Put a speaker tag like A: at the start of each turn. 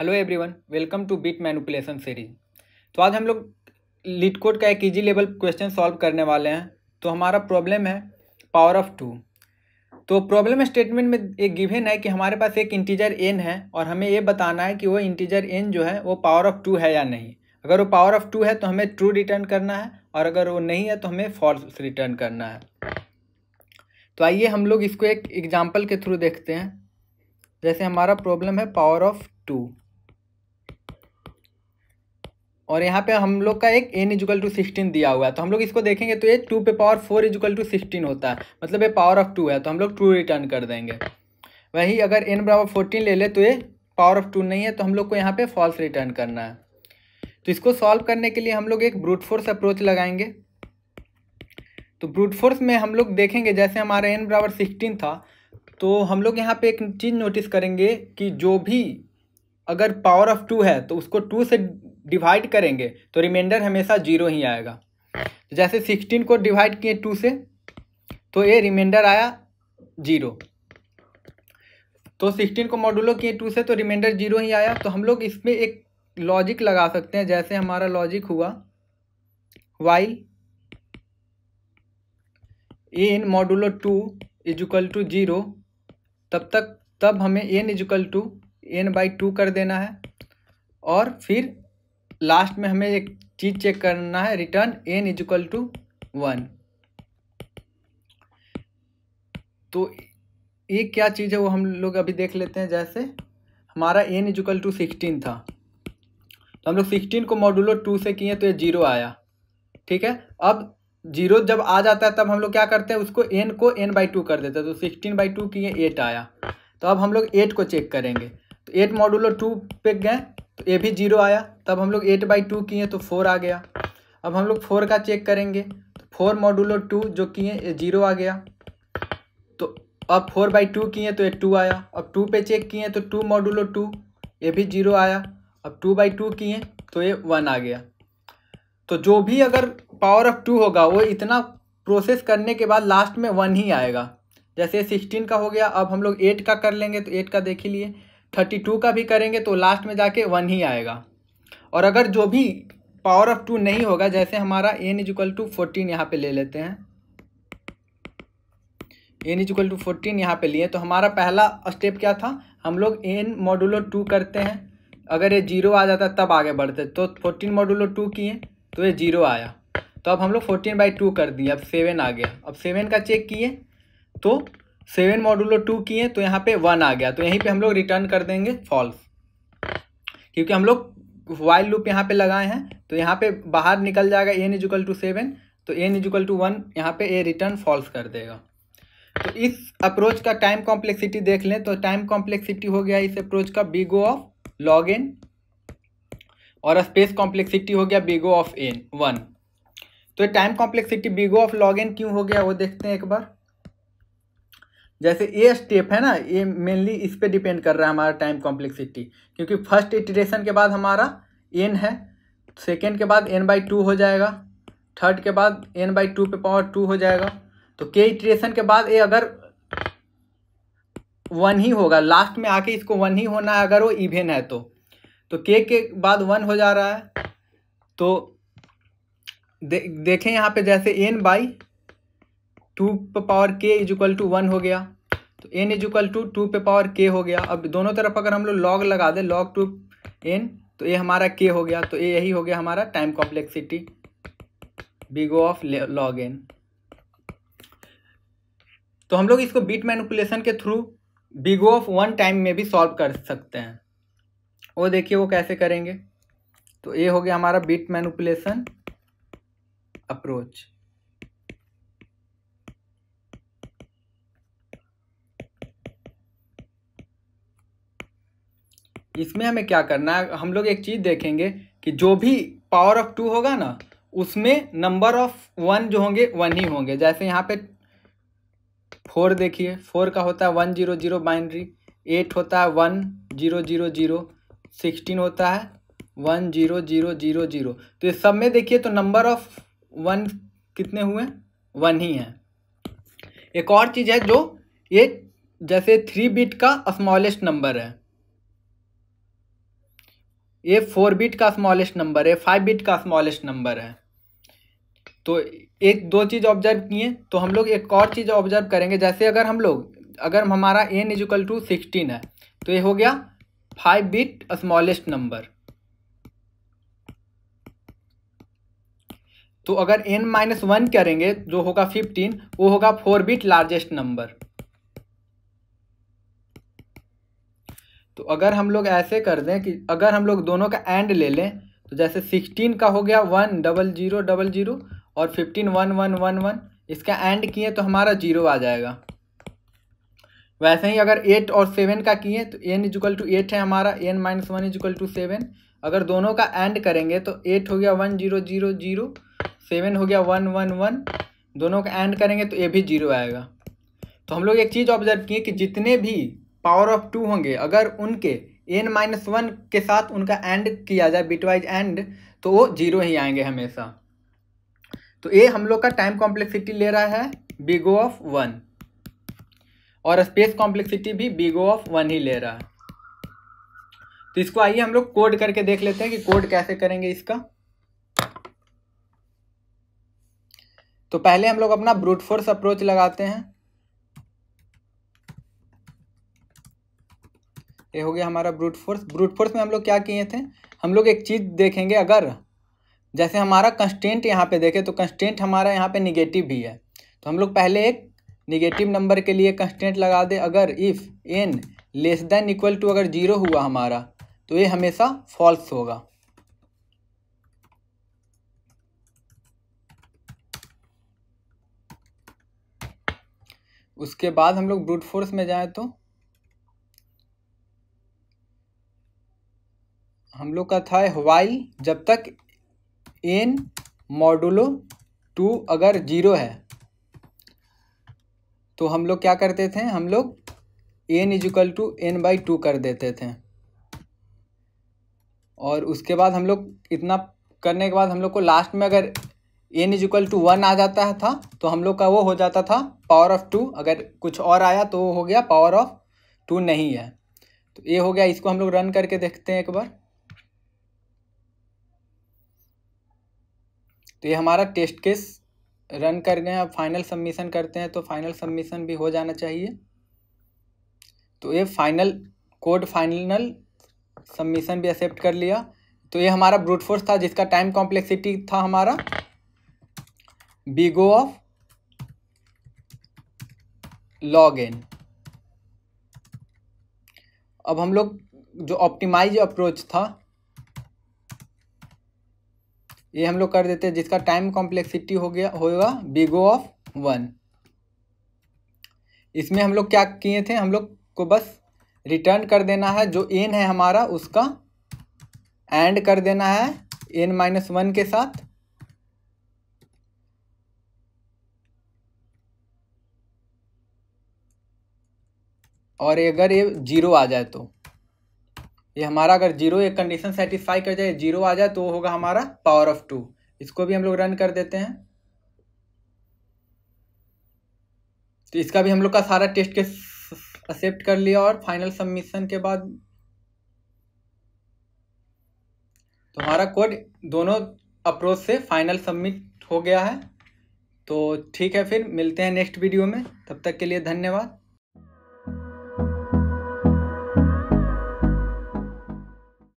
A: hello everyone welcome to bit manipulation series तो आज हम लोग लिट कोड का एक इजी लेवल क्वेश्चन सॉल्व करने वाले हैं तो हमारा प्रॉब्लम है पावर ऑफ टू तो प्रॉब्लम स्टेटमेंट में एक गिवन है कि हमारे पास एक इंटीजर एन है और हमें ये बताना है कि वो इंटीजर एन जो है वो पावर ऑफ टू है या नहीं अगर वो पावर ऑफ टू है तो हमें ट्रू रिटर्न करना है और अगर वो नहीं है तो हमें फॉल्स रिटर्न करना है तो आइए हम लोग इसको एक एग्जाम्पल के थ्रू देखते हैं जैसे हमारा प्रॉब्लम है पावर ऑफ टू और यहाँ पे हम लोग का एक एन इजुकल टू सिक्सटीन दिया हुआ है तो हम लोग इसको देखेंगे तो ये टू पे power four equal to sixteen होता है मतलब ये पावर ऑफ टू है तो हम लोग टू रिटर्न कर देंगे वही अगर एन बराबर फोर्टीन ले ले तो ये पावर ऑफ टू नहीं है तो हम लोग को यहाँ पे फॉल्स रिटर्न करना है तो इसको सॉल्व करने के लिए हम लोग एक ब्रूट फोर्स अप्रोच लगाएंगे तो ब्रूट फोर्स में हम लोग देखेंगे जैसे हमारा एन बराबर सिक्सटीन था तो हम लोग यहाँ पर एक चीज़ नोटिस करेंगे कि जो भी अगर पावर ऑफ टू है तो उसको टू से डिवाइड करेंगे तो रिमाइंडर हमेशा जीरो ही आएगा जैसे सिक्सटीन को डिवाइड किए टू से तो ये रिमाइंडर आया जीरो तो सिक्सटीन को मॉडुलो किए टू से तो रिमाइंडर जीरो ही आया तो हम लोग इसमें एक लॉजिक लगा सकते हैं जैसे हमारा लॉजिक हुआ while n modulo two equal to zero तब तक तब हमें n equal to n by two कर देना है और फिर लास्ट में हमें एक चीज़ चेक करना है return n is equal to one तो ये क्या चीज़ है वो हम लोग अभी देख लेते हैं जैसे हमारा n is equal to sixteen था तो हम लोग सिक्सटीन को मॉडुलो टू से किए तो ये जीरो आया ठीक है अब जीरो जब आ जाता है तब हम लोग क्या करते हैं उसको एन को एन बाई टू कर देते हैं तो सिक्सटीन बाई टू किए एट आया तो अब हम लोग एट को चेक करेंगे तो एट मॉडुलो टू पे गए तो ए भी जीरो आया तब हम लोग एट बाई टू किए तो फोर आ गया अब हम लोग फोर का चेक करेंगे तो फोर मॉडुलो टू जो किए ये जीरो आ गया तो अब फोर बाई टू किए तो ये टू आया अब टू पे चेक किए तो टू मॉडुलो टू ये भी जीरो आया अब टू बाई टू किए तो ये वन आ गया तो जो भी अगर पावर ऑफ टू होगा वो इतना प्रोसेस करने के बाद लास्ट में वन ही आएगा जैसे सिक्सटीन का हो गया अब हम लोग एट का कर लेंगे तो एट का देख ही लिए थर्टी टू का भी करेंगे तो लास्ट में जाके वन ही आएगा और अगर जो भी पावर ऑफ टू नहीं होगा जैसे हमारा एन इजिकल टू फोर्टीन यहाँ पर ले लेते हैं एन इजिकल टू फोर्टीन यहाँ पर लिए तो हमारा पहला स्टेप क्या था हम लोग एन मॉडुलो टू करते हैं अगर ये जीरो आ जाता तब आगे बढ़ते तो फोर्टीन मॉडुलो टू किए तो ये जीरो आया तो अब हम लोग फोर्टीन बाई टू कर दिए अब सेवन आ गया अब सेवन का चेक किए तो सेवन मॉडुलो टू किए तो यहाँ पे वन आ गया तो यहीं पे हम लोग रिटर्न कर देंगे फॉल्स क्योंकि हम लोग वाइल लूप यहाँ पे लगाए हैं तो यहाँ पे बाहर निकल जाएगा एन इजुकल टू सेवन तो एन इजुकल टू वन यहाँ पे ए रिटर्न फॉल्स कर देगा तो इस अप्रोच का टाइम कॉम्प्लेक्सिटी देख लें तो टाइम कॉम्प्लेक्सिटी हो गया इस अप्रोच का बीगो ऑफ लॉग एन और स्पेस कॉम्प्लेक्सिटी हो गया बीगो ऑफ एन वन तो time complexity big O of log n क्यों हो गया वो देखते हैं एक बार जैसे ये स्टेप है ना ये मेनली इस पर डिपेंड कर रहा है हमारा टाइम कॉम्प्लेक्सिटी क्योंकि फर्स्ट इटरेशन के बाद हमारा एन है सेकेंड के बाद एन बाई टू हो जाएगा थर्ड के बाद एन बाई टू पे पावर टू हो जाएगा तो के इटरेशन के बाद ये अगर वन ही होगा लास्ट में आके इसको वन ही होना है अगर वो इवेन है तो तो के के बाद वन हो जा रहा है तो दे, देखें यहाँ पे जैसे एन बाई टू पे power k is equal to one हो गया तो n is equal to two पे पावर के हो गया अब दोनों तरफ अगर हम लोग लॉग लगा दें लॉग टू एन तो ये हमारा के हो गया तो ये यही हो गया हमारा time complexity big O of log n तो हम लोग इसको बीट मैनिपुलेशन के through big O of one time में भी सॉल्व कर सकते हैं वो देखिए वो कैसे करेंगे तो ये हो गया हमारा बीट मैनिपुलेशन अप्रोच इसमें हमें क्या करना है हम लोग एक चीज़ देखेंगे कि जो भी पावर ऑफ टू होगा ना उसमें नंबर ऑफ वन जो होंगे वन ही होंगे जैसे यहाँ पे फोर देखिए फोर का होता है one zero zero binary eight होता है one zero zero zero sixteen होता है one zero zero zero zero तो इस सब में देखिए तो नंबर ऑफ वन कितने हुए वन ही हैं एक और चीज़ है जो ये जैसे थ्री बिट का स्मॉलेस्ट नंबर है ये फोर बिट का स्मॉलेस्ट नंबर है फाइव बिट का स्मॉलेस्ट नंबर है तो एक दो चीज़ ऑब्जर्व किए तो हम लोग एक और चीज़ ऑब्जर्व करेंगे जैसे अगर हम लोग अगर हमारा एन इजिकल टू सिक्सटीन है तो ये हो गया फाइव बिट स्मॉलेस्ट नंबर तो अगर एन माइनस वन करेंगे जो होगा फिफ्टीन वो होगा फोर बिट लार्जेस्ट नंबर अगर हम लोग ऐसे कर दें कि अगर हम लोग दोनों का एंड ले लें तो जैसे सिक्सटीन का हो गया one double zero double zero और fifteen one one one one इसका एंड किए तो हमारा जीरो आ जाएगा वैसे ही अगर एट और सेवन का किए तो एन इजिकल टू एट है हमारा n minus one equal to seven अगर दोनों का एंड करेंगे तो एट हो गया one zero zero zero seven हो गया वन वन वन दोनों का एंड करेंगे तो ये भी जीरो आएगा तो हम लोग एक चीज़ ऑब्जर्व किए कि जितने भी पावर ऑफ टू होंगे अगर उनके एन माइनस वन के साथ उनका एंड किया जाए बिटवाइज एंड तो वो जीरो ही आएंगे हमेशा तो ए हम लोग का टाइम कॉम्प्लेक्सिटी ले रहा है बिगो ऑफ वन और स्पेस कॉम्प्लेक्सिटी भी बिगो ऑफ वन ही ले रहा है तो इसको आइए हम लोग कोड करके देख लेते हैं कि कोड कैसे करेंगे इसका तो पहले हम लोग अपना ब्रूट फोर्स अप्रोच लगाते हैं ये हो गया हमारा ब्रूट फोर्स ब्रूट फोर्स में हम लोग क्या किए थे हम लोग एक चीज़ देखेंगे अगर जैसे हमारा कंस्टेंट यहाँ पे देखें तो कंस्टेंट हमारा यहाँ पे निगेटिव भी है तो हम लोग पहले एक निगेटिव नंबर के लिए कंस्टेंट लगा दे अगर if n less than equal to अगर जीरो हुआ हमारा तो ये हमेशा फॉल्स होगा उसके बाद हम लोग ब्रूट फोर्स में जाएं तो हम लोग का था वाई जब तक एन मॉडुलो टू अगर जीरो है तो हम लोग क्या करते थे हम लोग n equal to n by two कर देते थे और उसके बाद हम लोग इतना करने के बाद हम लोग को लास्ट में अगर एन इजिकल टू वन आ जाता था तो हम लोग का वो हो जाता था पावर ऑफ टू अगर कुछ और आया तो हो गया पावर ऑफ टू नहीं है तो ये हो गया इसको हम लोग रन करके देखते हैं एक बार तो ये हमारा टेस्ट केस रन कर गए अब फाइनल सबमिशन करते हैं तो फाइनल सबमिशन भी हो जाना चाहिए तो ये फाइनल कोड फाइनल सबमिशन भी एक्सेप्ट कर लिया तो ये हमारा ब्रूट फोर्स था जिसका टाइम कॉम्प्लेक्सिटी था हमारा बीगो ऑफ लॉग इन अब हम लोग जो ऑप्टिमाइज अप्रोच था ये हम लोग कर देते हैं जिसका टाइम कॉम्प्लेक्सिटी हो गया होगा बिगो ऑफ वन इसमें हम लोग क्या किए थे हम लोग को बस रिटर्न कर देना है जो एन है हमारा उसका एंड कर देना है एन माइनस वन के साथ और अगर ये जीरो आ जाए तो ये हमारा अगर जीरो एक कंडीशन सेटिस्फाई कर जाए जीरो आ जाए तो होगा हमारा पावर ऑफ टू इसको भी हम लोग रन कर देते हैं तो इसका भी हम लोग का सारा टेस्ट के एक्सेप्ट कर लिया और फाइनल सबमिशन के बाद तो हमारा कोड दोनों अप्रोच से फाइनल सबमिट हो गया है तो ठीक है फिर मिलते हैं नेक्स्ट वीडियो में तब तक के लिए धन्यवाद